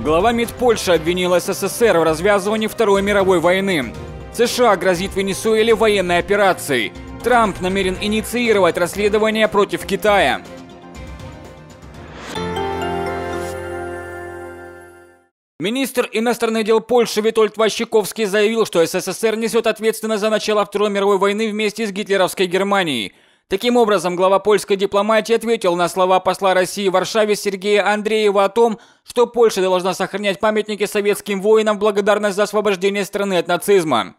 Глава МИД Польши обвинил СССР в развязывании Второй мировой войны. США грозит Венесуэле военной операцией. Трамп намерен инициировать расследование против Китая. Министр иностранных дел Польши Витольд Ващиковский заявил, что СССР несет ответственность за начало Второй мировой войны вместе с гитлеровской Германией – Таким образом, глава польской дипломатии ответил на слова посла России в Варшаве Сергея Андреева о том, что Польша должна сохранять памятники советским воинам в благодарность за освобождение страны от нацизма.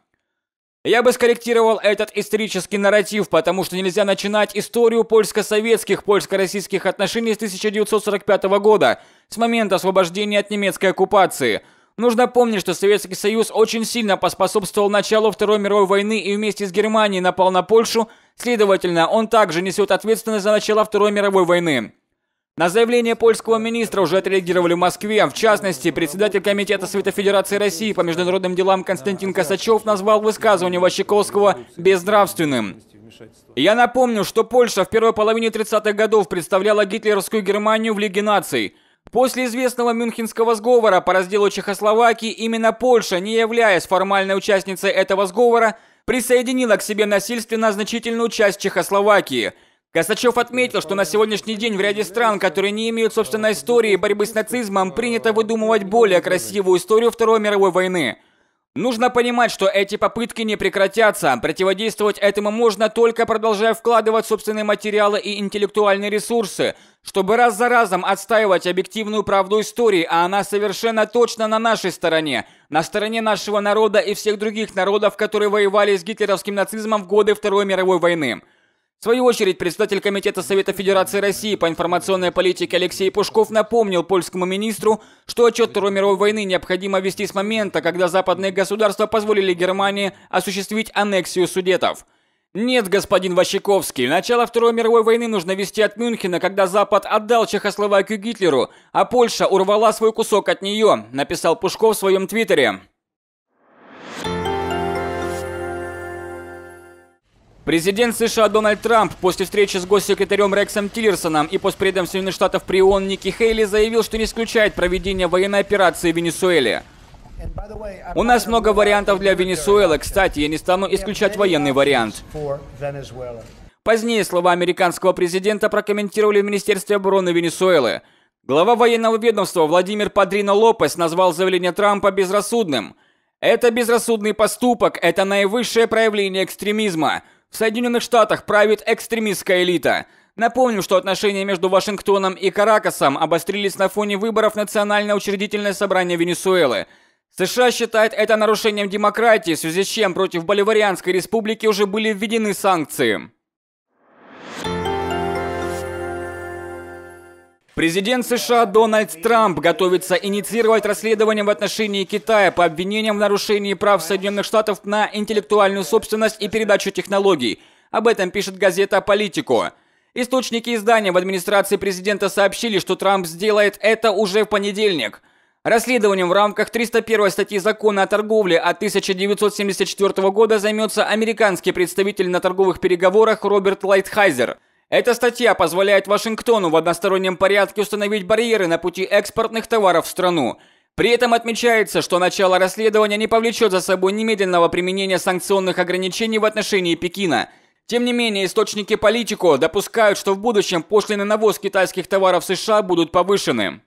Я бы скорректировал этот исторический нарратив, потому что нельзя начинать историю польско-советских, польско-российских отношений с 1945 года, с момента освобождения от немецкой оккупации – Нужно помнить, что Советский Союз очень сильно поспособствовал началу Второй мировой войны и вместе с Германией напал на Польшу, следовательно, он также несет ответственность за начало Второй мировой войны. На заявление польского министра уже отреагировали в Москве. В частности, председатель Комитета Света Федерации России по международным делам Константин Косачев назвал высказывание Ващиковского «безнравственным». Я напомню, что Польша в первой половине 30-х годов представляла гитлеровскую Германию в Лиге наций – После известного Мюнхенского сговора по разделу Чехословакии именно Польша, не являясь формальной участницей этого сговора, присоединила к себе насильственно значительную часть Чехословакии. Косачев отметил, что на сегодняшний день в ряде стран, которые не имеют собственной истории борьбы с нацизмом, принято выдумывать более красивую историю Второй мировой войны – Нужно понимать, что эти попытки не прекратятся. Противодействовать этому можно только продолжая вкладывать собственные материалы и интеллектуальные ресурсы, чтобы раз за разом отстаивать объективную правду истории, а она совершенно точно на нашей стороне, на стороне нашего народа и всех других народов, которые воевали с гитлеровским нацизмом в годы Второй мировой войны свою очередь, председатель Комитета Совета Федерации России по информационной политике Алексей Пушков напомнил польскому министру, что отчет Второй мировой войны необходимо вести с момента, когда западные государства позволили Германии осуществить аннексию судетов. Нет, господин Ващиковский, начало Второй мировой войны нужно вести от Мюнхена, когда Запад отдал Чехословакию Гитлеру, а Польша урвала свой кусок от нее, написал Пушков в своем твиттере. Президент США Дональд Трамп после встречи с госсекретарем Рексом Тиллерсоном и постпредом Соединенных Штатов при ООН Ники Хейли заявил, что не исключает проведение военной операции в Венесуэле. У нас много вариантов для Венесуэлы. Кстати, я не стану исключать военный вариант. Позднее слова американского президента прокомментировали в Министерстве обороны Венесуэлы. Глава военного ведомства Владимир Падрино Лопес назвал заявление Трампа безрассудным. «Это безрассудный поступок, это наивысшее проявление экстремизма», в Соединенных Штатах правит экстремистская элита. Напомним, что отношения между Вашингтоном и Каракасом обострились на фоне выборов Национальное учредительное собрание Венесуэлы. США считают это нарушением демократии, в связи с чем против Боливарианской республики уже были введены санкции. Президент США Дональд Трамп готовится инициировать расследование в отношении Китая по обвинениям в нарушении прав Соединенных Штатов на интеллектуальную собственность и передачу технологий. Об этом пишет газета «Политико». Источники издания в администрации президента сообщили, что Трамп сделает это уже в понедельник. Расследованием в рамках 301 статьи закона о торговле от 1974 года займется американский представитель на торговых переговорах Роберт Лайтхайзер – эта статья позволяет Вашингтону в одностороннем порядке установить барьеры на пути экспортных товаров в страну. При этом отмечается, что начало расследования не повлечет за собой немедленного применения санкционных ограничений в отношении Пекина. Тем не менее, источники политику допускают, что в будущем пошлины на ввоз китайских товаров США будут повышены.